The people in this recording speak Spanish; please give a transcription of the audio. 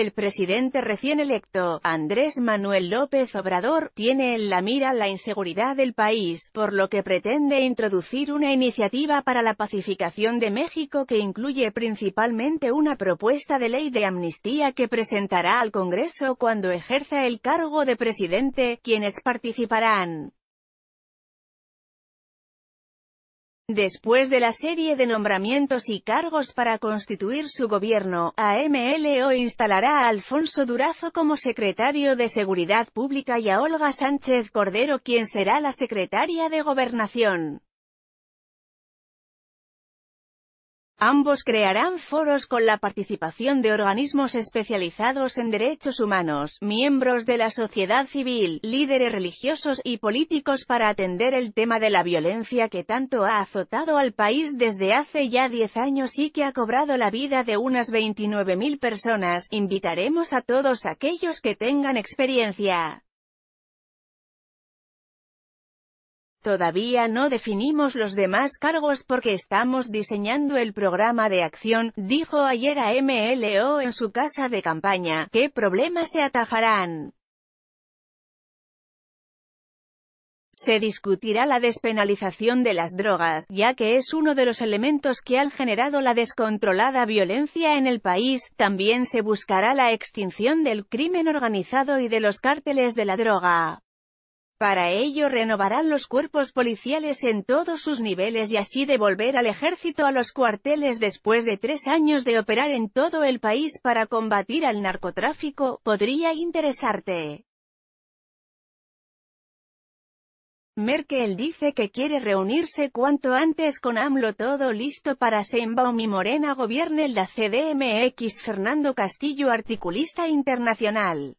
El presidente recién electo, Andrés Manuel López Obrador, tiene en la mira la inseguridad del país, por lo que pretende introducir una iniciativa para la pacificación de México que incluye principalmente una propuesta de ley de amnistía que presentará al Congreso cuando ejerza el cargo de presidente, quienes participarán Después de la serie de nombramientos y cargos para constituir su gobierno, AMLO instalará a Alfonso Durazo como secretario de Seguridad Pública y a Olga Sánchez Cordero quien será la secretaria de Gobernación. Ambos crearán foros con la participación de organismos especializados en derechos humanos, miembros de la sociedad civil, líderes religiosos y políticos para atender el tema de la violencia que tanto ha azotado al país desde hace ya 10 años y que ha cobrado la vida de unas 29.000 personas. Invitaremos a todos aquellos que tengan experiencia Todavía no definimos los demás cargos porque estamos diseñando el programa de acción, dijo ayer a MLO en su casa de campaña. ¿Qué problemas se atajarán? Se discutirá la despenalización de las drogas, ya que es uno de los elementos que han generado la descontrolada violencia en el país. También se buscará la extinción del crimen organizado y de los cárteles de la droga. Para ello renovarán los cuerpos policiales en todos sus niveles y así devolver al ejército a los cuarteles después de tres años de operar en todo el país para combatir al narcotráfico, podría interesarte. Merkel dice que quiere reunirse cuanto antes con AMLO todo listo para Seinbaum y Morena gobierne la CDMX Fernando Castillo articulista internacional.